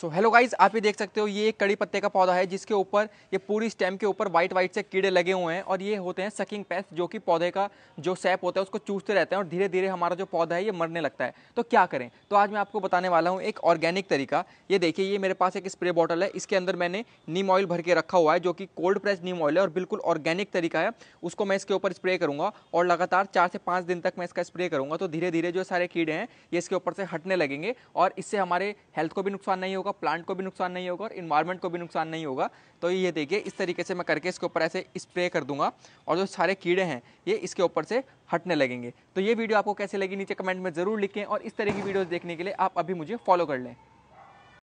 so hello guys आप ये देख सकते हो ये एक कड़ी पत्ते का पौधा है जिसके ऊपर ये पूरी स्टेम के ऊपर वाइट वाइट से कीड़े लगे हुए हैं और ये होते हैं सकिंग पेस्ट जो कि पौधे का जो सैप होता है उसको चूसते रहते हैं और धीरे धीरे हमारा जो पौधा है ये मरने लगता है तो क्या करें तो आज मैं आपको बताने वाला हूँ एक ऑर्गेनिक तरीका ये देखिए ये मेरे पास एक स्प्रे बॉटल है इसके अंदर मैंने नीम ऑयल भर के रखा हुआ है जो कि कोल्ड प्रेस नीम ऑयल है और बिल्कुल ऑर्गेनिक तरीका है उसको मैं इसके ऊपर स्प्रे करूँगा और लगातार चार से पाँच दिन तक मैं इसका स्प्रे करूँगा तो धीरे धीरे जो सारे कीड़े हैं ये इसके ऊपर से हटने लगेंगे और इससे हमारे हेल्थ को भी नुकसान नहीं होगा होगा प्लांट को भी नुकसान नहीं होगा और इन्वायरमेंट को भी नुकसान नहीं होगा तो ये देखिए इस तरीके से मैं करके इसके ऊपर ऐसे स्प्रे कर दूंगा और जो सारे कीड़े हैं ये इसके ऊपर से हटने लगेंगे तो ये वीडियो आपको कैसे लगी नीचे कमेंट में ज़रूर लिखें और इस तरह की वीडियोज़ देखने के लिए आप अभी मुझे फॉलो कर लें